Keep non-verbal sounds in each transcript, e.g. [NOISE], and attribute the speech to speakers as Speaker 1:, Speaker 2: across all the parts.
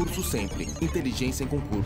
Speaker 1: Concurso Sempre. Inteligência em concurso.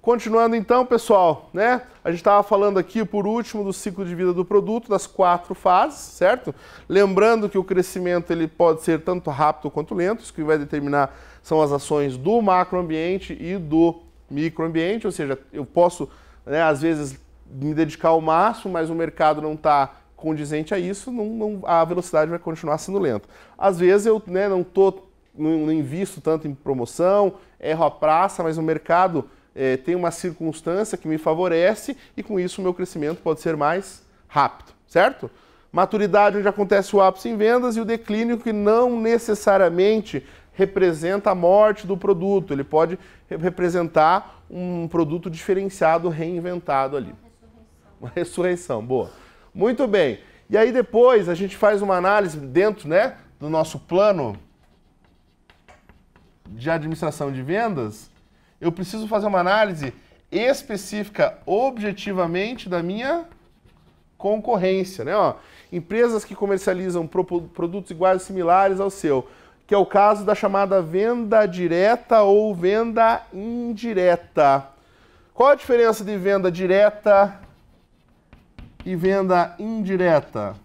Speaker 1: Continuando então, pessoal, né? A gente estava falando aqui por último do ciclo de vida do produto, das quatro fases, certo? Lembrando que o crescimento ele pode ser tanto rápido quanto lento, isso que vai determinar são as ações do macroambiente e do microambiente, ou seja, eu posso, né, às vezes me dedicar ao máximo, mas o mercado não está condizente a isso, não, não, a velocidade vai continuar sendo lenta. Às vezes eu né, não, tô, não, não invisto tanto em promoção, erro a praça, mas o mercado é, tem uma circunstância que me favorece e com isso o meu crescimento pode ser mais rápido, certo? Maturidade onde acontece o ápice em vendas e o declínio que não necessariamente representa a morte do produto, ele pode representar um produto diferenciado, reinventado ali. Uma ressurreição, Uma ressurreição boa. Muito bem. E aí depois a gente faz uma análise dentro né, do nosso plano de administração de vendas. Eu preciso fazer uma análise específica, objetivamente, da minha concorrência. Né? Ó, empresas que comercializam produtos iguais similares ao seu, que é o caso da chamada venda direta ou venda indireta. Qual a diferença de venda direta e venda indireta.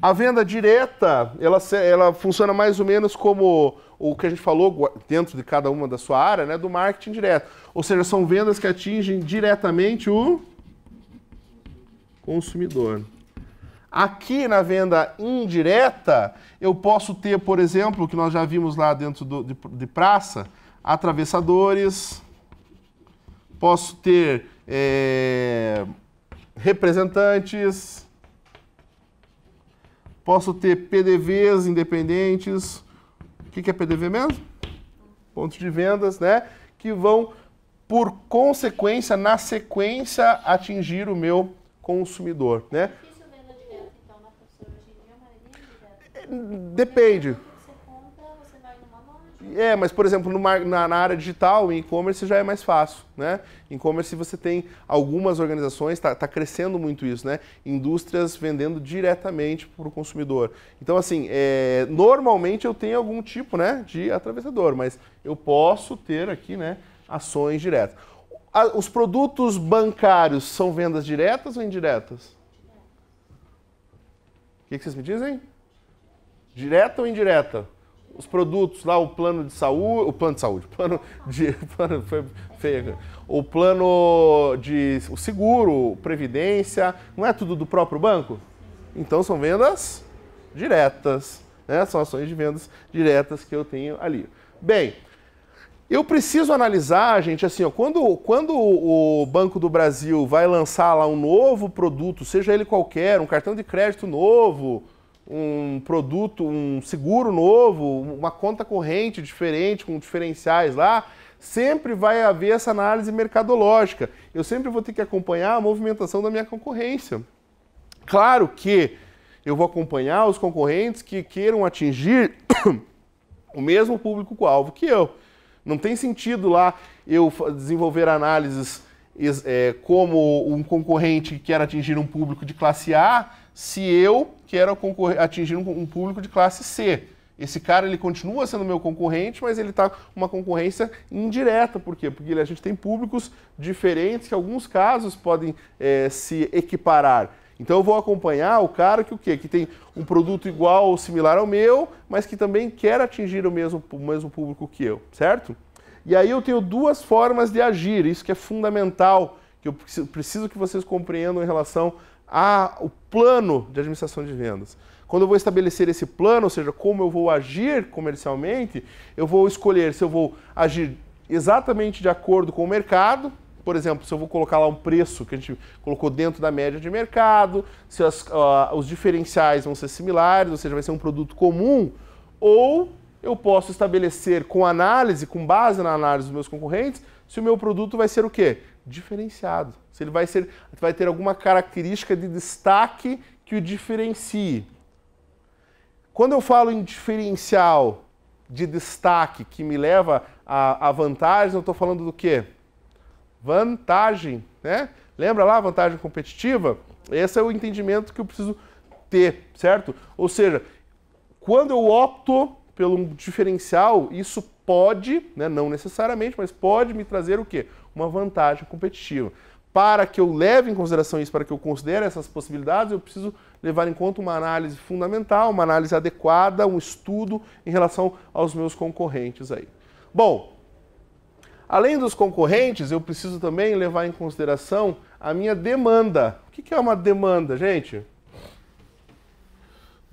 Speaker 1: A venda direta, ela, ela funciona mais ou menos como o que a gente falou dentro de cada uma da sua área, né, do marketing direto. Ou seja, são vendas que atingem diretamente o consumidor. Aqui na venda indireta, eu posso ter, por exemplo, que nós já vimos lá dentro do, de, de praça, atravessadores, posso ter é, representantes, posso ter PDVs independentes. O que, que é PDV mesmo? Pontos de vendas, né? Que vão, por consequência, na sequência, atingir o meu consumidor, né? Então, é Depende. É, mas por exemplo, numa, na, na, área digital, em e-commerce já é mais fácil, né? E-commerce você tem algumas organizações, está tá crescendo muito isso, né? Indústrias vendendo diretamente para o consumidor. Então, assim, é, normalmente eu tenho algum tipo, né, de atravessador, mas eu posso ter aqui, né, ações diretas. A, os produtos bancários são vendas diretas ou indiretas? O que, que vocês me dizem? Direta ou indireta? os produtos lá, o plano de saúde, o plano de saúde, [LAUGHS] plano de, plano, foi feio, o plano de o seguro, previdência, não é tudo do próprio banco? Então são vendas diretas, né? São ações de vendas diretas que eu tenho ali. Bem, eu preciso analisar, gente, assim, ó, quando, quando o Banco do Brasil vai lançar lá um novo produto, seja ele qualquer, um cartão de crédito novo, um produto, um seguro novo, uma conta corrente diferente, com diferenciais lá, sempre vai haver essa análise mercadológica. Eu sempre vou ter que acompanhar a movimentação da minha concorrência. Claro que eu vou acompanhar os concorrentes que queiram atingir [COUGHS] o mesmo público-alvo que eu. Não tem sentido lá eu desenvolver análises é, como um concorrente que quer atingir um público de classe A se eu quero atingir um público de classe C. Esse cara ele continua sendo meu concorrente, mas ele está uma concorrência indireta. Por quê? Porque a gente tem públicos diferentes que, em alguns casos, podem é, se equiparar. Então eu vou acompanhar o cara que o quê? Que tem um produto igual ou similar ao meu, mas que também quer atingir o mesmo, o mesmo público que eu, certo? E aí eu tenho duas formas de agir, isso que é fundamental, que eu preciso que vocês compreendam em relação ao plano de administração de vendas. Quando eu vou estabelecer esse plano, ou seja, como eu vou agir comercialmente, eu vou escolher se eu vou agir exatamente de acordo com o mercado, por exemplo, se eu vou colocar lá um preço que a gente colocou dentro da média de mercado, se as, uh, os diferenciais vão ser similares, ou seja, vai ser um produto comum, ou eu posso estabelecer com análise, com base na análise dos meus concorrentes, se o meu produto vai ser o quê? diferenciado. Se ele vai, ser, vai ter alguma característica de destaque que o diferencie. Quando eu falo em diferencial de destaque que me leva a, a vantagem, eu estou falando do quê? Vantagem, né? Lembra lá vantagem competitiva? Esse é o entendimento que eu preciso ter, certo? Ou seja, quando eu opto pelo diferencial, isso pode, né, não necessariamente, mas pode me trazer o quê? uma vantagem competitiva. Para que eu leve em consideração isso, para que eu considere essas possibilidades, eu preciso levar em conta uma análise fundamental, uma análise adequada, um estudo em relação aos meus concorrentes aí. Bom, além dos concorrentes, eu preciso também levar em consideração a minha demanda. O que é uma demanda, gente?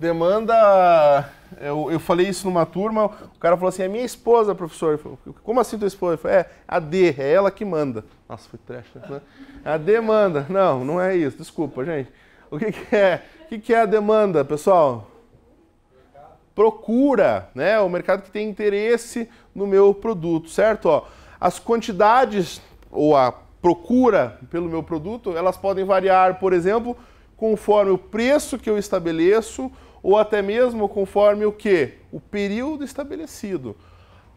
Speaker 1: demanda. Eu, eu falei isso numa turma, o cara falou assim: é minha esposa, professor. Falei, Como assim tua esposa? Falei, é, a D, é ela que manda. Nossa, foi triste né? A demanda. Não, não é isso, desculpa, gente. O que, que é? O que, que é a demanda, pessoal? Procura, né? O mercado que tem interesse no meu produto, certo? Ó, as quantidades ou a procura pelo meu produto, elas podem variar, por exemplo, conforme o preço que eu estabeleço ou até mesmo conforme o que? O período estabelecido.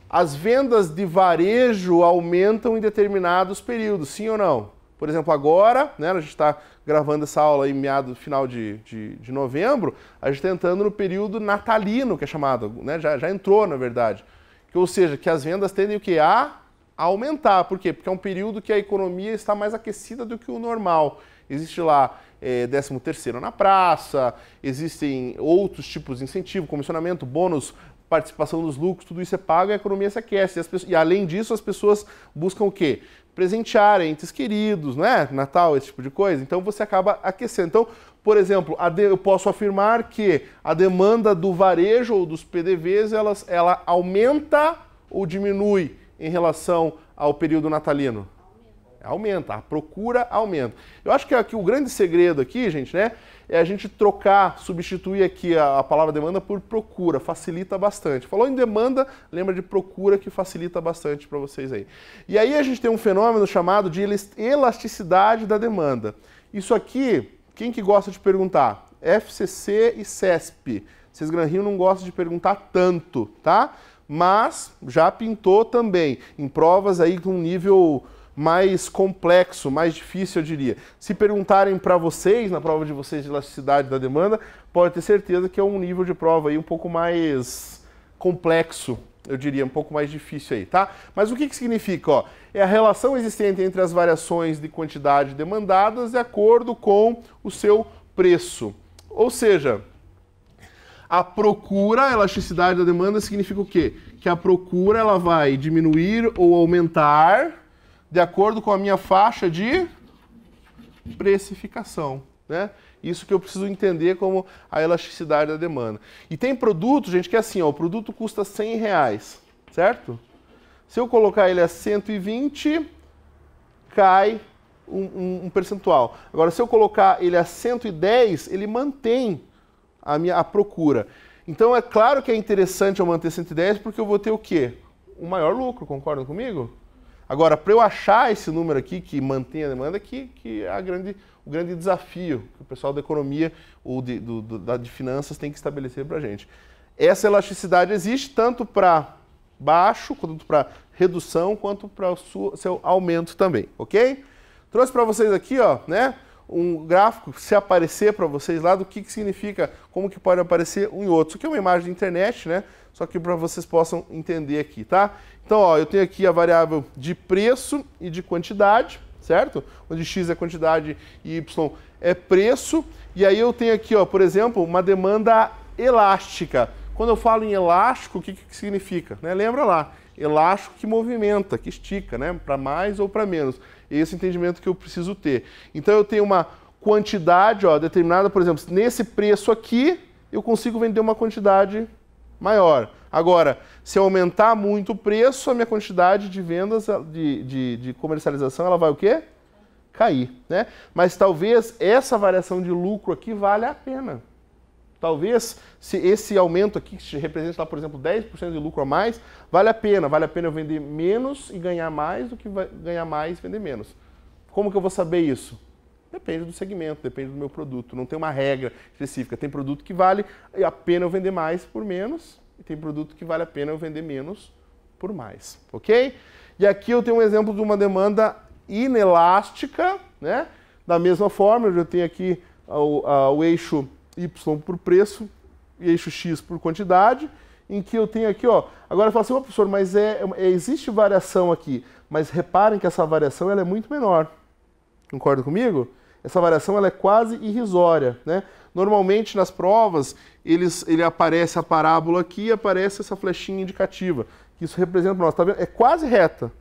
Speaker 1: As vendas de varejo aumentam em determinados períodos, sim ou não? Por exemplo, agora, né, a gente está gravando essa aula em meado final de, de, de novembro, a gente está entrando no período natalino, que é chamado, né, já, já entrou, na verdade. Que, ou seja, que as vendas tendem o que? A aumentar. Por quê? Porque é um período que a economia está mais aquecida do que o normal. Existe lá eh, é, 13º na praça, existem outros tipos de incentivo, comissionamento, bônus, participação dos lucros, tudo isso é pago e a economia se aquece. E, e, além disso, as pessoas buscam o quê? Presentear entes queridos, né? Natal, esse tipo de coisa. Então você acaba aquecendo. Então, por exemplo, de, eu posso afirmar que a demanda do varejo ou dos PDVs, elas, ela aumenta ou diminui em relação ao período natalino? aumenta, a procura aumenta. Eu acho que aqui o grande segredo aqui, gente, né, é a gente trocar, substituir aqui a, a palavra demanda por procura, facilita bastante. Falou em demanda, lembra de procura que facilita bastante para vocês aí. E aí a gente tem um fenômeno chamado de elasticidade da demanda. Isso aqui, quem que gosta de perguntar? FCC e CESP. Vocês Gran não gostam de perguntar tanto, tá? Mas já pintou também em provas aí com nível mais complexo, mais difícil, eu diria. Se perguntarem para vocês, na prova de vocês, de elasticidade da demanda, pode ter certeza que é um nível de prova aí um pouco mais complexo, eu diria, um pouco mais difícil aí, tá? Mas o que, que significa? Ó, é a relação existente entre as variações de quantidade demandadas de acordo com o seu preço. Ou seja, a procura, a elasticidade da demanda significa o quê? Que a procura ela vai diminuir ou aumentar de acordo com a minha faixa de precificação. Né? Isso que eu preciso entender como a elasticidade da demanda. E tem produto, gente, que é assim, ó, o produto custa 100 reais, certo? Se eu colocar ele a 120, cai um, um, um percentual. Agora, se eu colocar ele a 110, ele mantém a minha a procura. Então, é claro que é interessante eu manter 110, porque eu vou ter o quê? Um maior lucro, concordam comigo? Agora, para eu achar esse número aqui que mantém a demanda, que, que é grande, o grande desafio que o pessoal da economia ou de, do, do, da, de finanças tem que estabelecer para a gente. Essa elasticidade existe tanto para baixo, quanto para redução, quanto para o seu aumento também, ok? Trouxe para vocês aqui, ó, né? um gráfico, se aparecer para vocês lá, do que, que significa, como que pode aparecer um e outro. Isso aqui é uma imagem da internet, né? Só que para vocês possam entender aqui, tá? Então, ó, eu tenho aqui a variável de preço e de quantidade, certo? Onde x é quantidade e y é preço. E aí eu tenho aqui, ó, por exemplo, uma demanda elástica. Quando eu falo em elástico, o que, que significa? Né? Lembra lá, elástico que movimenta, que estica, né? Para mais ou para menos. Esse entendimento que eu preciso ter. Então eu tenho uma quantidade ó, determinada, por exemplo, nesse preço aqui, eu consigo vender uma quantidade maior. Agora, se eu aumentar muito o preço, a minha quantidade de vendas, de, de, de comercialização, ela vai o quê? Cair, né? Mas talvez essa variação de lucro aqui valha a pena. Talvez se esse aumento aqui, que representa, lá, por exemplo, 10% de lucro a mais, vale a pena. Vale a pena eu vender menos e ganhar mais do que ganhar mais e vender menos. Como que eu vou saber isso? Depende do segmento, depende do meu produto. Não tem uma regra específica. Tem produto que vale a pena eu vender mais por menos e tem produto que vale a pena eu vender menos por mais, ok? E aqui eu tenho um exemplo de uma demanda inelástica, né? Da mesma forma, eu já tenho aqui o, a, o eixo Y por preço, e eixo X por quantidade, em que eu tenho aqui, ó. Agora eu falo assim, oh, professor, mas é, é, existe variação aqui, mas reparem que essa variação ela é muito menor. Concorda comigo? Essa variação ela é quase irrisória, né? Normalmente nas provas, eles, ele aparece a parábola aqui e aparece essa flechinha indicativa, que isso representa para nós, tá vendo? É quase reta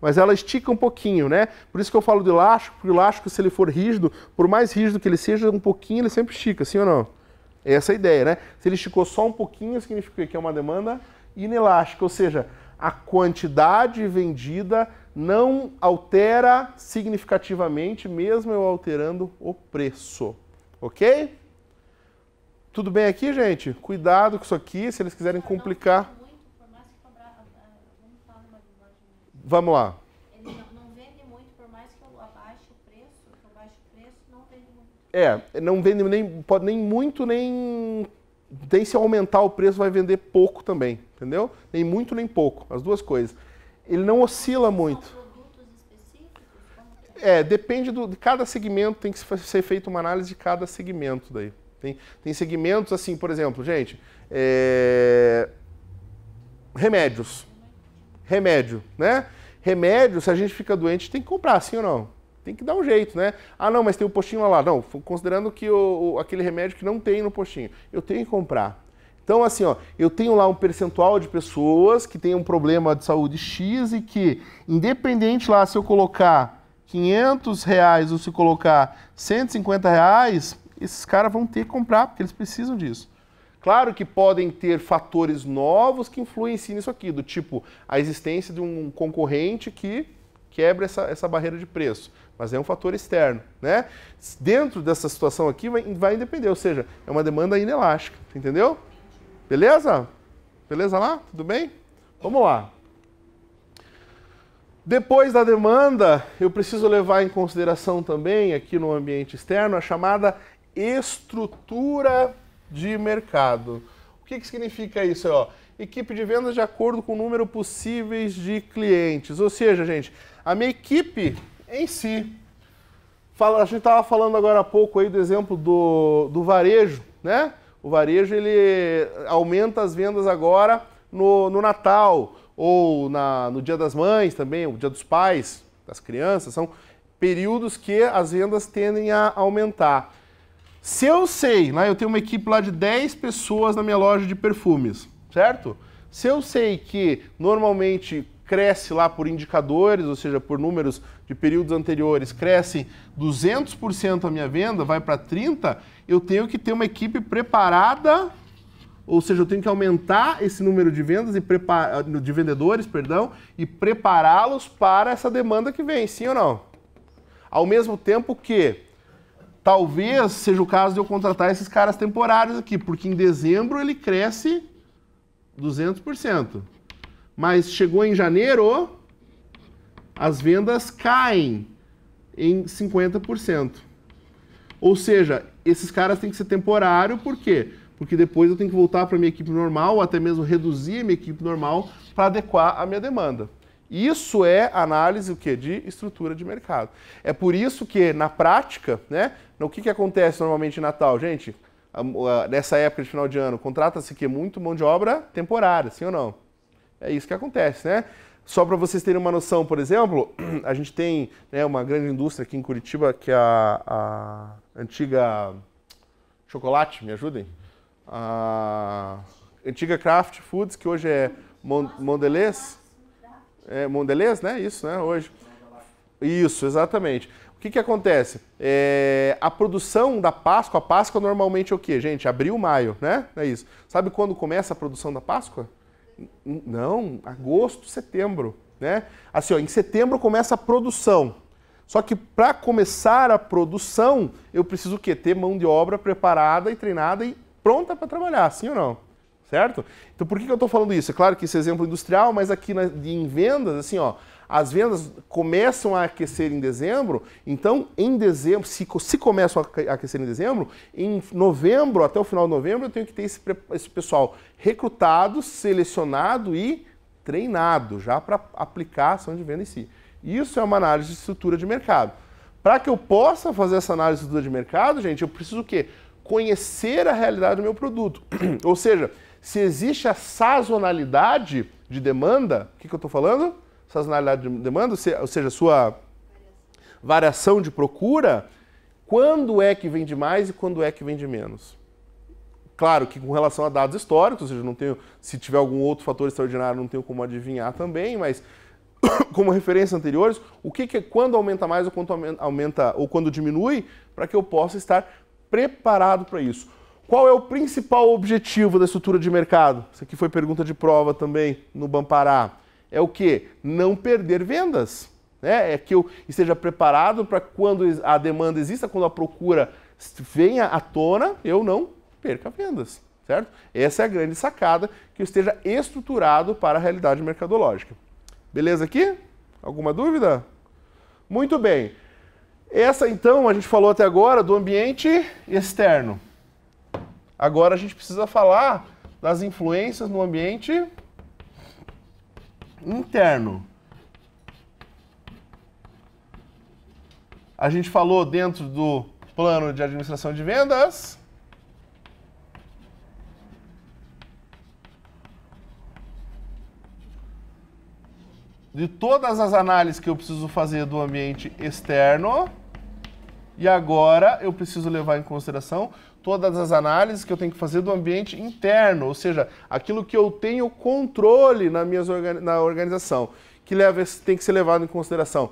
Speaker 1: mas ela estica um pouquinho, né? Por isso que eu falo de elástico, porque o elástico, se ele for rígido, por mais rígido que ele seja, um pouquinho ele sempre estica, sim ou não? É essa é a ideia, né? Se ele esticou só um pouquinho, significa que é uma demanda inelástica, ou seja, a quantidade vendida não altera significativamente, mesmo eu alterando o preço, ok? Tudo bem aqui, gente? Cuidado com isso aqui, se eles quiserem complicar... Vamos lá. Não, vende muito, por mais que eu abaixe o preço, É, não vende nem, pode, nem muito, nem. Nem se aumentar o preço, vai vender pouco também, entendeu? Nem muito, nem pouco, as duas coisas. Ele não oscila muito. É? é, depende do, de cada segmento, tem que ser feita uma análise de cada segmento daí. Tem, tem segmentos assim, por exemplo, gente, é, remédios remédio, né? Remédio, se a gente fica doente, tem que comprar, sim ou não? Tem que dar um jeito, né? Ah, não, mas tem o um postinho lá. Não, considerando que o, o, aquele remédio que não tem no postinho, eu tenho que comprar. Então, assim, ó, eu tenho lá um percentual de pessoas que tem um problema de saúde X e que, independente lá, se eu colocar 500 reais ou se colocar 150 reais, esses caras vão ter que comprar, porque eles precisam disso. Claro que podem ter fatores novos que influenciem nisso aqui, do tipo a existência de um concorrente que quebra essa, essa barreira de preço. Mas é um fator externo, né? Dentro dessa situação aqui vai, vai depender, ou seja, é uma demanda inelástica, entendeu? Beleza? Beleza lá? Tudo bem? Vamos lá. Depois da demanda, eu preciso levar em consideração também, aqui no ambiente externo, a chamada estrutura de mercado. O que, que significa isso? É, ó, equipe de vendas de acordo com o número possíveis de clientes. Ou seja, gente, a minha equipe em si. Fala, a gente estava falando agora há pouco aí do exemplo do, do varejo, né? O varejo ele aumenta as vendas agora no, no Natal ou na, no Dia das Mães também, o Dia dos Pais, das Crianças. São períodos que as vendas tendem a aumentar. Se eu sei, né, eu tenho uma equipe lá de 10 pessoas na minha loja de perfumes, certo? Se eu sei que normalmente cresce lá por indicadores, ou seja, por números de períodos anteriores, cresce 200% a minha venda, vai para 30, eu tenho que ter uma equipe preparada, ou seja, eu tenho que aumentar esse número de vendas e de vendedores, perdão, e prepará-los para essa demanda que vem, sim ou não? Ao mesmo tempo que Talvez seja o caso de eu contratar esses caras temporários aqui, porque em dezembro ele cresce 200%. Mas chegou em janeiro, as vendas caem em 50%. Ou seja, esses caras têm que ser temporário, por quê? Porque depois eu tenho que voltar para minha equipe normal, ou até mesmo reduzir a minha equipe normal para adequar a minha demanda. Isso é análise o quê? de estrutura de mercado. É por isso que, na prática, né, o que, que acontece normalmente em Natal? Gente, nessa época de final de ano, contrata-se que muito mão de obra temporária, sim ou não? É isso que acontece, né? Só para vocês terem uma noção, por exemplo, [CLEARS THROAT] a gente tem né, uma grande indústria aqui em Curitiba que é a, a antiga chocolate, me ajudem, a antiga Kraft Foods que hoje é Mondelez, é, Mondelez, né? Isso, né? Hoje. Isso, exatamente. O que, que acontece? É, a produção da Páscoa, a Páscoa normalmente é o quê, gente? Abril, maio, né? É isso. Sabe quando começa a produção da Páscoa? Não, agosto, setembro, né? Assim, ó, em setembro começa a produção. Só que para começar a produção, eu preciso o quê? Ter mão de obra preparada e treinada e pronta para trabalhar, sim ou não? certo? Então por que, que eu estou falando isso? É claro que esse é exemplo industrial, mas aqui na, de, em vendas, assim, ó, as vendas começam a aquecer em dezembro, então em dezembro, se, se começam a aquecer em dezembro, em novembro, até o final de novembro, eu tenho que ter esse, esse pessoal recrutado, selecionado e treinado já para aplicar a ação de venda em si. Isso é uma análise de estrutura de mercado. Para que eu possa fazer essa análise de estrutura de mercado, gente, eu preciso o quê? Conhecer a realidade do meu produto. [CLEARS THROAT] Ou seja, se existe a sazonalidade de demanda, o que, que eu estou falando? Sazonalidade de demanda, ou seja, sua variação de procura, quando é que vende mais e quando é que vende menos. Claro que com relação a dados históricos, ou seja, não tenho, se tiver algum outro fator extraordinário, não tenho como adivinhar também, mas [COUGHS] como referências anteriores, o que, que é quando aumenta mais ou quando aumenta ou quando diminui, para que eu possa estar preparado para isso. Qual é o principal objetivo da estrutura de mercado? Isso aqui foi pergunta de prova também no Bampará. É o que? Não perder vendas. Né? É que eu esteja preparado para quando a demanda exista, quando a procura venha à tona, eu não perca vendas. Certo? Essa é a grande sacada, que eu esteja estruturado para a realidade mercadológica. Beleza aqui? Alguma dúvida? Muito bem. Essa então, a gente falou até agora do ambiente externo. Agora a gente precisa falar das influências no ambiente interno. A gente falou dentro do plano de administração de vendas. De todas as análises que eu preciso fazer do ambiente externo. E agora eu preciso levar em consideração todas as análises que eu tenho que fazer do ambiente interno, ou seja, aquilo que eu tenho controle na, minha na organização, que leva, tem que ser levado em consideração.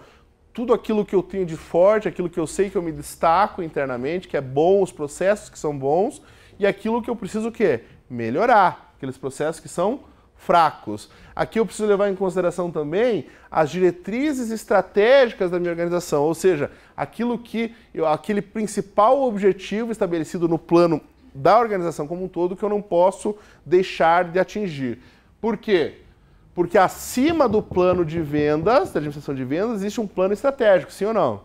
Speaker 1: Tudo aquilo que eu tenho de forte, aquilo que eu sei que eu me destaco internamente, que é bom, os processos que são bons, e aquilo que eu preciso o quê? Melhorar, aqueles processos que são fracos. Aqui eu preciso levar em consideração também as diretrizes estratégicas da minha organização, ou seja, aquilo que eu, aquele principal objetivo estabelecido no plano da organização como um todo que eu não posso deixar de atingir. Por quê? Porque acima do plano de vendas, da administração de vendas, existe um plano estratégico, sim ou não?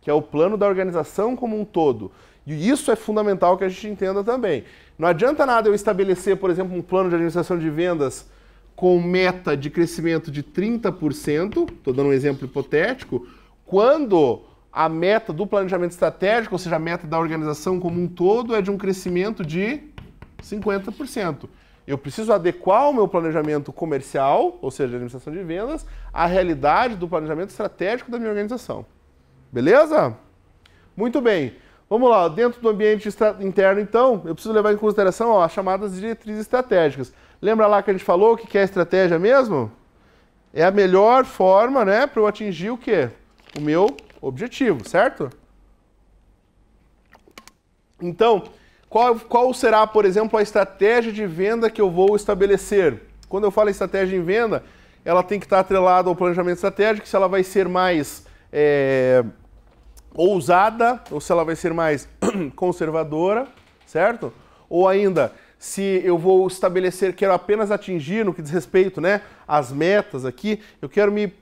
Speaker 1: Que é o plano da organização como um todo. E isso é fundamental que a gente entenda também. Não adianta nada eu estabelecer, por exemplo, um plano de administração de vendas com meta de crescimento de 30%, estou dando um exemplo hipotético, quando a meta do planejamento estratégico, ou seja, a meta da organização como um todo, é de um crescimento de 50%. Eu preciso adequar o meu planejamento comercial, ou seja, de administração de vendas, à realidade do planejamento estratégico da minha organização. Beleza? Muito bem. Vamos lá, dentro do ambiente interno, então, eu preciso levar em consideração ó, as chamadas diretrizes estratégicas. Lembra lá que a gente falou que é estratégia mesmo? É a melhor forma, né, para eu atingir o quê? O meu objetivo, certo? Então, qual, qual será, por exemplo, a estratégia de venda que eu vou estabelecer? Quando eu falo estratégia em venda, ela tem que estar atrelada ao planejamento estratégico, se ela vai ser mais... É ousada ou se ela vai ser mais [CLEARS THROAT] conservadora, certo? Ou ainda, se eu vou estabelecer, quero apenas atingir no que diz respeito, né, as metas aqui, eu quero me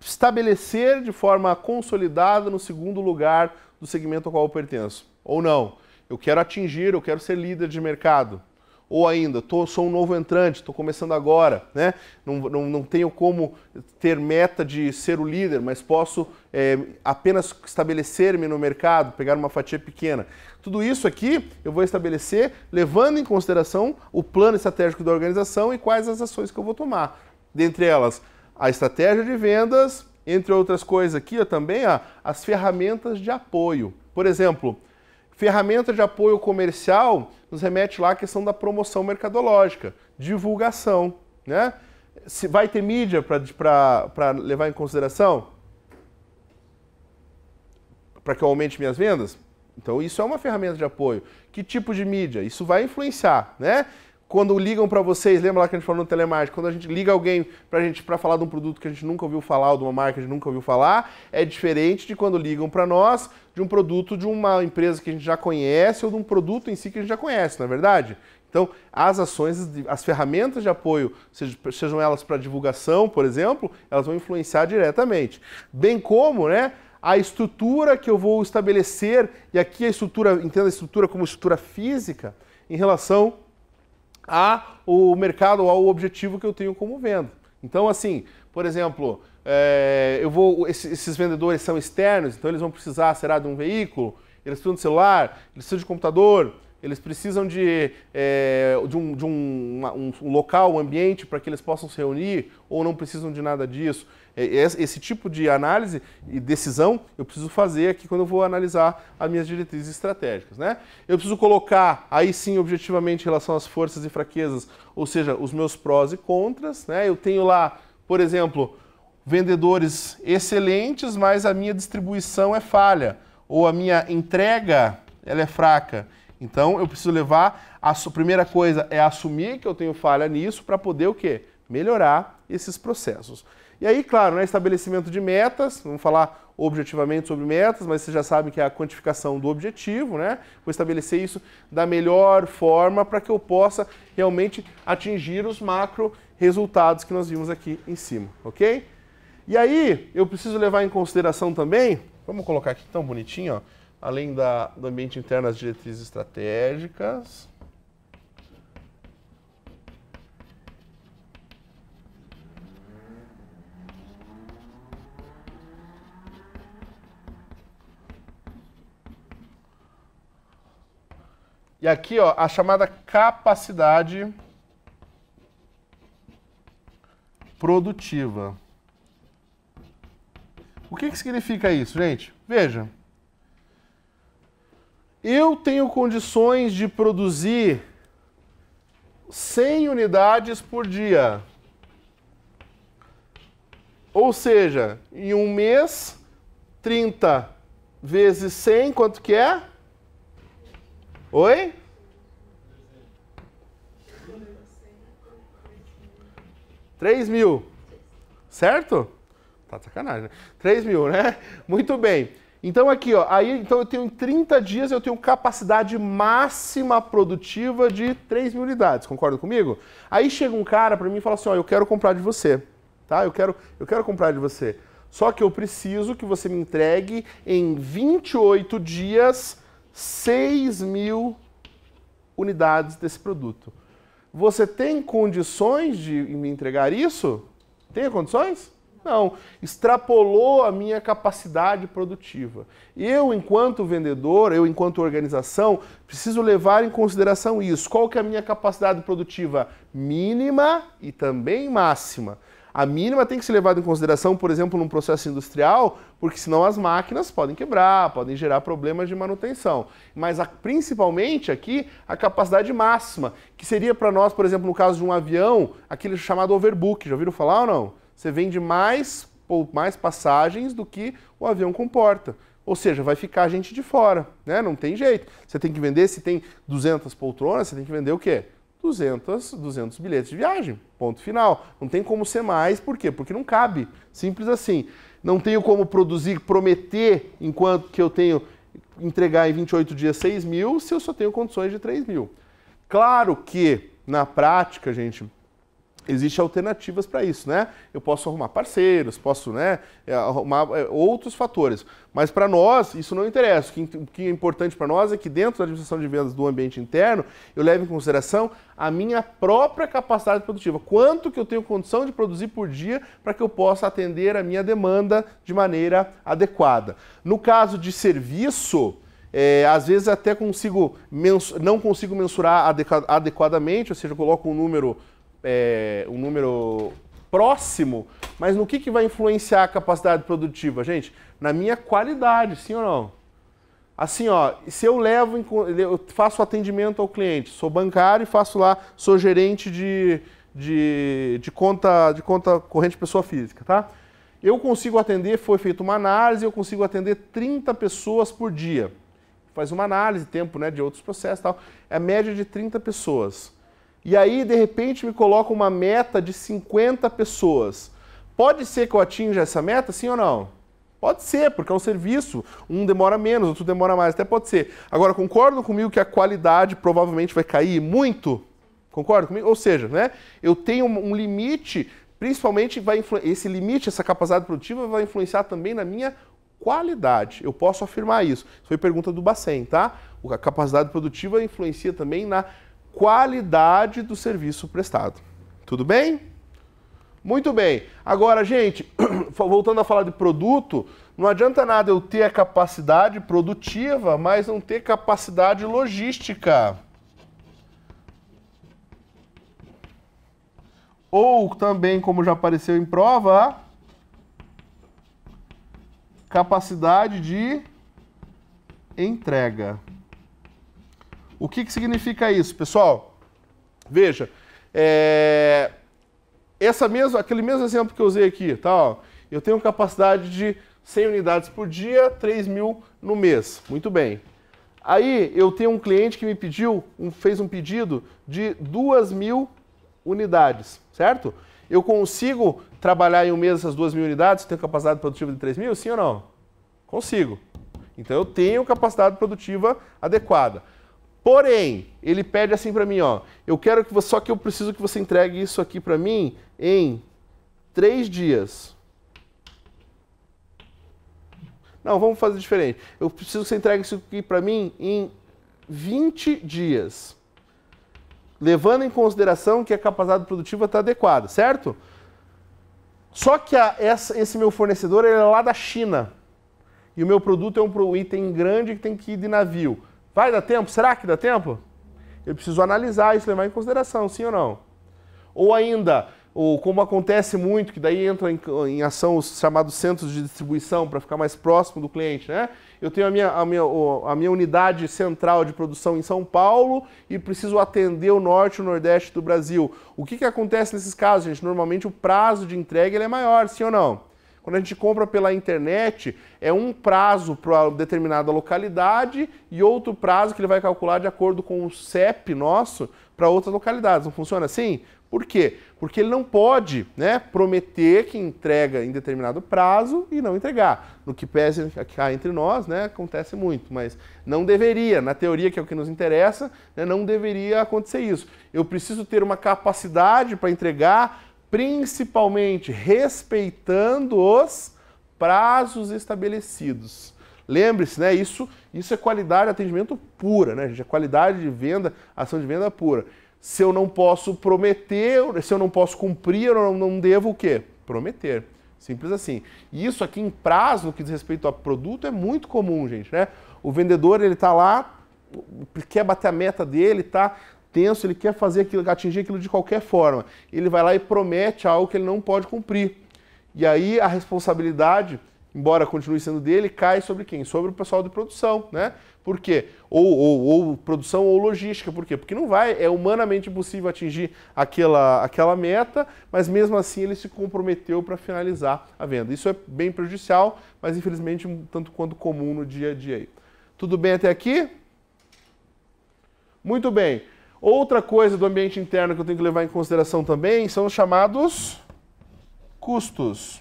Speaker 1: estabelecer de forma consolidada no segundo lugar do segmento ao qual eu pertenço. Ou não, eu quero atingir, eu quero ser líder de mercado, ou ainda tô, sou um novo entrante, estou começando agora, né? não, não, não tenho como ter meta de ser o líder, mas posso é, apenas estabelecer-me no mercado, pegar uma fatia pequena. Tudo isso aqui eu vou estabelecer levando em consideração o plano estratégico da organização e quais as ações que eu vou tomar. Dentre elas, a estratégia de vendas, entre outras coisas aqui ó, também ó, as ferramentas de apoio. Por exemplo, Ferramenta de apoio comercial nos remete lá à questão da promoção mercadológica, divulgação, né? Se vai ter mídia para levar em consideração? Para que eu aumente minhas vendas? Então isso é uma ferramenta de apoio. Que tipo de mídia? Isso vai influenciar, né? quando ligam para vocês, lembra lá que a gente falou no telemarketing, quando a gente liga alguém pra gente para falar de um produto que a gente nunca ouviu falar, ou de uma marca que a gente nunca ouviu falar, é diferente de quando ligam para nós de um produto de uma empresa que a gente já conhece ou de um produto em si que a gente já conhece, não é verdade? Então, as ações, as ferramentas de apoio, sejam elas para divulgação, por exemplo, elas vão influenciar diretamente. Bem como, né, a estrutura que eu vou estabelecer, e aqui a estrutura, entenda a estrutura como estrutura física, em relação a o mercado, ao objetivo que eu tenho como venda. Então, assim, por exemplo, é, eu vou, esses vendedores são externos, então eles vão precisar, será, de um veículo, eles precisam de celular, eles precisam de computador, eles precisam de, é, de, um, de um, uma, um, local, um ambiente para que eles possam se reunir ou não precisam de nada disso. É, é esse tipo de análise e decisão eu preciso fazer aqui quando eu vou analisar as minhas diretrizes estratégicas. Né? Eu preciso colocar aí sim objetivamente em relação às forças e fraquezas, ou seja, os meus prós e contras. Né? Eu tenho lá, por exemplo, vendedores excelentes, mas a minha distribuição é falha ou a minha entrega ela é fraca. Então eu preciso levar a primeira coisa é assumir que eu tenho falha nisso para poder o quê? Melhorar esses processos. E aí, claro, né, estabelecimento de metas, vamos falar objetivamente sobre metas, mas vocês já sabem que é a quantificação do objetivo, né? Vou estabelecer isso da melhor forma para que eu possa realmente atingir os macro resultados que nós vimos aqui em cima, ok? E aí, eu preciso levar em consideração também, vamos colocar aqui tão bonitinho, ó, além da, do ambiente interno, as diretrizes estratégicas. E aqui, ó, a chamada capacidade produtiva. O que, que significa isso, gente? Veja. Eu tenho condições de produzir 100 unidades por dia. Ou seja, em um mês, 30 vezes 100, quanto que é? Oi? Três mil. Certo? Tá sacanagem, né? Três mil, né? Muito bem. Então aqui, ó, aí então eu tenho em 30 dias eu tenho capacidade máxima produtiva de 3 mil unidades, concorda comigo? Aí chega um cara para mim e fala assim, ó, eu quero comprar de você, tá? Eu quero, eu quero comprar de você. Só que eu preciso que você me entregue em 28 dias 6 mil unidades desse produto. Você tem condições de me entregar isso? Tem condições? Não. Extrapolou a minha capacidade produtiva. Eu, enquanto vendedor, eu, enquanto organização, preciso levar em consideração isso. Qual que é a minha capacidade produtiva mínima e também máxima? A mínima tem que ser levada em consideração, por exemplo, num processo industrial, porque senão as máquinas podem quebrar, podem gerar problemas de manutenção. Mas a, principalmente aqui, a capacidade máxima, que seria para nós, por exemplo, no caso de um avião, aquele chamado overbook. Já ouviram falar ou não? Você vende mais, mais passagens do que o avião comporta. Ou seja, vai ficar gente de fora, né? Não tem jeito. Você tem que vender, se tem 200 poltronas, você tem que vender o quê? 200, 200 bilhetes de viagem, ponto final. Não tem como ser mais, por quê? Porque não cabe, simples assim. Não tenho como produzir, prometer, enquanto que eu tenho entregar em 28 dias 6 mil, se eu só tenho condições de 3 mil. Claro que, na prática, gente, Existem alternativas para isso, né? Eu posso arrumar parceiros, posso né, é, arrumar é, outros fatores. Mas para nós, isso não interessa. O que é importante para nós é que dentro da administração de vendas do ambiente interno, eu leve em consideração a minha própria capacidade produtiva. Quanto que eu tenho condição de produzir por dia para que eu possa atender a minha demanda de maneira adequada. No caso de serviço, é, às vezes até consigo não consigo mensurar adequadamente, ou seja, coloco um número é, um número próximo, mas no que, que vai influenciar a capacidade produtiva, gente? Na minha qualidade, sim ou não? Assim, ó, se eu levo, eu faço atendimento ao cliente, sou bancário e faço lá, sou gerente de, de, de, conta, de conta corrente pessoa física, tá? Eu consigo atender, foi feita uma análise, eu consigo atender 30 pessoas por dia. Faz uma análise, tempo né, de outros processos e tal. É a média de 30 pessoas e aí de repente me coloca uma meta de 50 pessoas. Pode ser que eu atinja essa meta, sim ou não? Pode ser, porque é um serviço, um demora menos, outro demora mais, até pode ser. Agora, concordam comigo que a qualidade provavelmente vai cair muito? Concordam comigo? Ou seja, né, eu tenho um limite, principalmente vai esse limite, essa capacidade produtiva vai influenciar também na minha qualidade. Eu posso afirmar isso. Foi pergunta do Bacen, tá? A capacidade produtiva influencia também na qualidade do serviço prestado. Tudo bem? Muito bem. Agora, gente, [CLEARS THROAT] voltando a falar de produto, não adianta nada eu ter a capacidade produtiva, mas não ter capacidade logística. Ou também, como já apareceu em prova, capacidade de entrega. O que, que significa isso, pessoal? Veja, é... essa mesmo, aquele mesmo exemplo que eu usei aqui, tá? Ó, eu tenho capacidade de 100 unidades por dia, 3 mil no mês. Muito bem. Aí eu tenho um cliente que me pediu, um, fez um pedido de 2 mil unidades, certo? Eu consigo trabalhar em um mês essas 2 mil unidades? Tenho capacidade produtiva de 3 mil? Sim ou não? Consigo. Então eu tenho capacidade produtiva adequada. Porém, ele pede assim para mim, ó, eu quero que você, só que eu preciso que você entregue isso aqui para mim em três dias. Não, vamos fazer diferente. Eu preciso que você entregue isso aqui para mim em 20 dias. Levando em consideração que a capacidade produtiva está adequada, certo? Só que a, essa, esse meu fornecedor ele é lá da China. E o meu produto é um item grande que tem que ir de navio. Vai dar tempo? Será que dá tempo? Eu preciso analisar isso, levar em consideração, sim ou não. Ou ainda, ou como acontece muito, que daí entra em, em ação os chamados centros de distribuição para ficar mais próximo do cliente, né? Eu tenho a minha, a, minha, a minha unidade central de produção em São Paulo e preciso atender o norte e o nordeste do Brasil. O que, que acontece nesses casos, gente? Normalmente o prazo de entrega é maior, sim ou não? Quando a gente compra pela internet, é um prazo para determinada localidade e outro prazo que ele vai calcular de acordo com o CEP nosso para outras localidades. Não funciona assim? Por quê? Porque ele não pode né, prometer que entrega em determinado prazo e não entregar. No que pese cá entre nós, né, acontece muito, mas não deveria, na teoria, que é o que nos interessa, né, não deveria acontecer isso. Eu preciso ter uma capacidade para entregar principalmente respeitando os prazos estabelecidos. Lembre-se, né? Isso, isso é qualidade de atendimento pura, né? Gente, é qualidade de venda, ação de venda pura. Se eu não posso prometer, se eu não posso cumprir, eu não, não devo o quê? Prometer. Simples assim. E isso aqui em prazo, no que diz respeito a produto, é muito comum, gente, né? O vendedor, ele tá lá, quer bater a meta dele, tá tenso, ele quer fazer aquilo, atingir aquilo de qualquer forma. Ele vai lá e promete algo que ele não pode cumprir. E aí a responsabilidade, embora continue sendo dele, cai sobre quem? Sobre o pessoal de produção, né? Por quê? Ou, ou, ou produção ou logística, por quê? Porque não vai, é humanamente impossível atingir aquela, aquela meta, mas mesmo assim ele se comprometeu para finalizar a venda. Isso é bem prejudicial, mas infelizmente um tanto quanto comum no dia a dia aí. Tudo bem até aqui? Muito bem. Outra coisa do ambiente interno que eu tenho que levar em consideração também são os chamados custos.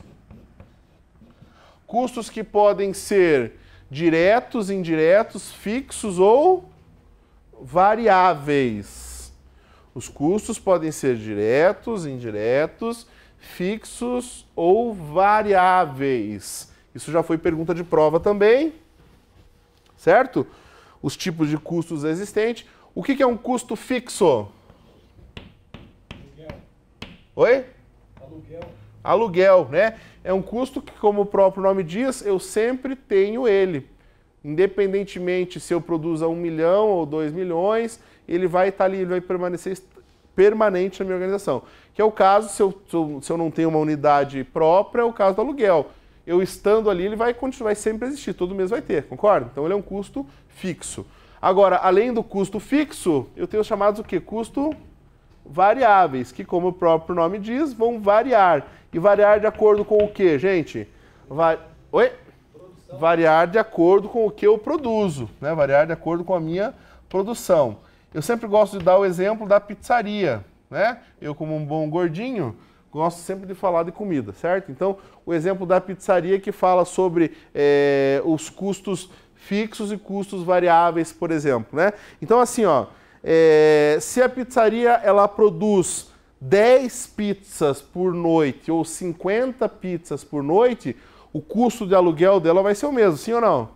Speaker 1: Custos que podem ser diretos, indiretos, fixos ou variáveis. Os custos podem ser diretos, indiretos, fixos ou variáveis. Isso já foi pergunta de prova também, certo? Os tipos de custos existentes. O que, que é um custo fixo? Aluguel. Oi? Aluguel. Aluguel, né? É um custo que, como o próprio nome diz, eu sempre tenho ele. Independentemente se eu produza um milhão ou dois milhões, ele vai estar tá ali, ele vai permanecer permanente na minha organização. Que é o caso, se eu, se eu não tenho uma unidade própria, é o caso do aluguel. Eu estando ali, ele vai continuar, vai sempre existir, todo mês vai ter, concorda? Então ele é um custo fixo. Agora, além do custo fixo, eu tenho os chamados o quê? Custo variáveis, que como o próprio nome diz, vão variar. E variar de acordo com o que, gente? Va Oi? Produção. Variar de acordo com o que eu produzo, né? Variar de acordo com a minha produção. Eu sempre gosto de dar o exemplo da pizzaria, né? Eu como um bom gordinho, gosto sempre de falar de comida, certo? Então, o exemplo da pizzaria que fala sobre é, os custos fixos e custos variáveis, por exemplo, né? Então assim, ó, é, se a pizzaria ela produz 10 pizzas por noite ou 50 pizzas por noite, o custo de aluguel dela vai ser o mesmo, sim ou não?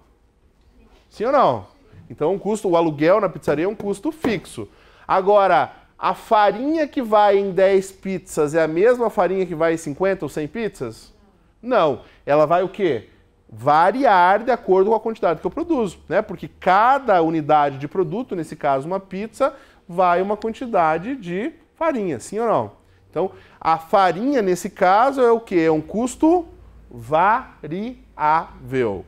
Speaker 1: Sim ou não? Então o custo, o aluguel na pizzaria é um custo fixo. Agora, a farinha que vai em 10 pizzas é a mesma farinha que vai em 50 ou 100 pizzas? Não. Ela vai o quê? variar de acordo com a quantidade que eu produzo, né? Porque cada unidade de produto, nesse caso uma pizza, vai uma quantidade de farinha, sim ou não? Então, a farinha nesse caso é o que? É um custo variável.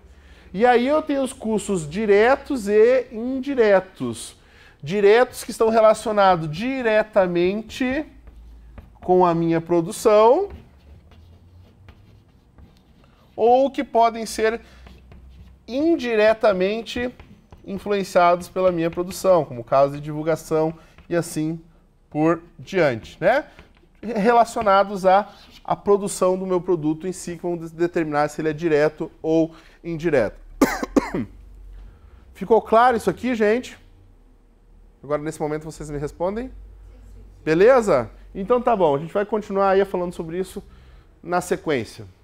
Speaker 1: E aí eu tenho os custos diretos e indiretos. Diretos que estão relacionados diretamente com a minha produção ou que podem ser indiretamente influenciados pela minha produção, como caso de divulgação e assim por diante, né? Relacionados à, à produção do meu produto em si, que vão determinar se ele é direto ou indireto. [COUGHS] Ficou claro isso aqui, gente? Agora, nesse momento, vocês me respondem? Beleza? Então tá bom, a gente vai continuar aí falando sobre isso na sequência.